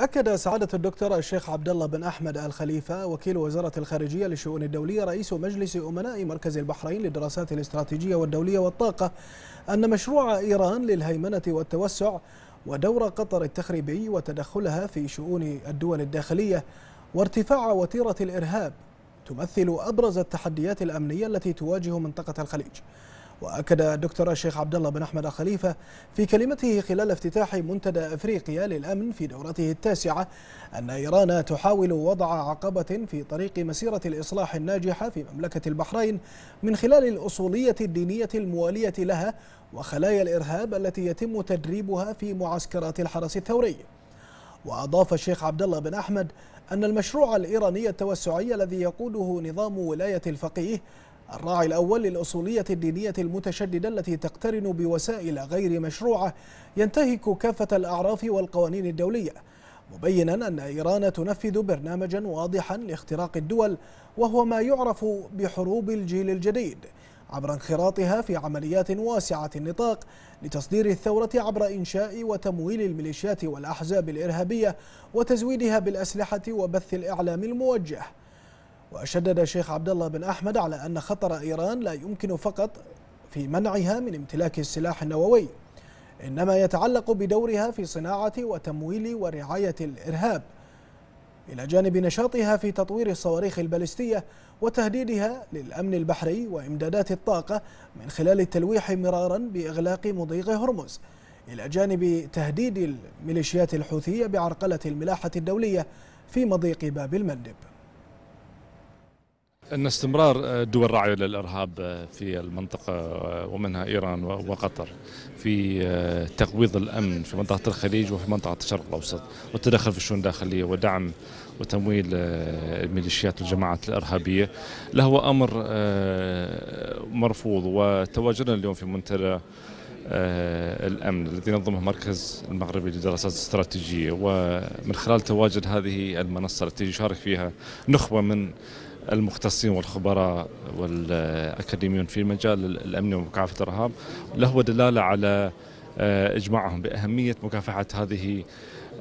أكد سعادة الدكتور الشيخ عبد الله بن أحمد الخليفة وكيل وزارة الخارجية للشؤون الدولية رئيس مجلس أمناء مركز البحرين للدراسات الاستراتيجية والدولية والطاقة أن مشروع إيران للهيمنة والتوسع ودور قطر التخريبي وتدخلها في شؤون الدول الداخلية وارتفاع وتيرة الإرهاب تمثل أبرز التحديات الأمنية التي تواجه منطقة الخليج وأكد الدكتور الشيخ عبد الله بن أحمد خليفة في كلمته خلال افتتاح منتدى أفريقيا للأمن في دورته التاسعة أن إيران تحاول وضع عقبة في طريق مسيرة الإصلاح الناجحة في مملكة البحرين من خلال الأصولية الدينية الموالية لها وخلايا الإرهاب التي يتم تدريبها في معسكرات الحرس الثوري وأضاف الشيخ عبد الله بن أحمد أن المشروع الإيراني التوسعي الذي يقوده نظام ولاية الفقيه الراعي الأول للأصولية الدينية المتشددة التي تقترن بوسائل غير مشروعة ينتهك كافة الأعراف والقوانين الدولية مبينا أن إيران تنفذ برنامجا واضحا لاختراق الدول وهو ما يعرف بحروب الجيل الجديد عبر انخراطها في عمليات واسعة النطاق لتصدير الثورة عبر إنشاء وتمويل الميليشيات والأحزاب الإرهابية وتزويدها بالأسلحة وبث الإعلام الموجه وشدد الشيخ عبد الله بن أحمد على أن خطر إيران لا يمكن فقط في منعها من امتلاك السلاح النووي إنما يتعلق بدورها في صناعة وتمويل ورعاية الإرهاب إلى جانب نشاطها في تطوير الصواريخ البالستية وتهديدها للأمن البحري وإمدادات الطاقة من خلال التلويح مرارا بإغلاق مضيق هرمز إلى جانب تهديد الميليشيات الحوثية بعرقلة الملاحة الدولية في مضيق باب المندب أن استمرار دول راعية للإرهاب في المنطقة ومنها إيران وقطر في تقويض الأمن في منطقة الخليج وفي منطقة الشرق الأوسط والتدخل في الشؤون الداخلية ودعم وتمويل الميليشيات والجماعات الإرهابية لهو أمر مرفوض وتواجدنا اليوم في منتدى الامن الذي ينظمه مركز المغربي للدراسات الاستراتيجيه ومن خلال تواجد هذه المنصه التي يشارك فيها نخبه من المختصين والخبراء والأكاديميون في مجال الأمن ومكافحة الإرهاب له دلالة على آه، إجماعهم بأهمية مكافحة هذه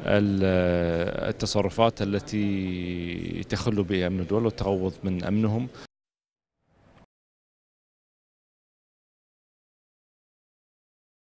آه، التصرفات التي تخل بأمن الدول والتغوض من أمنهم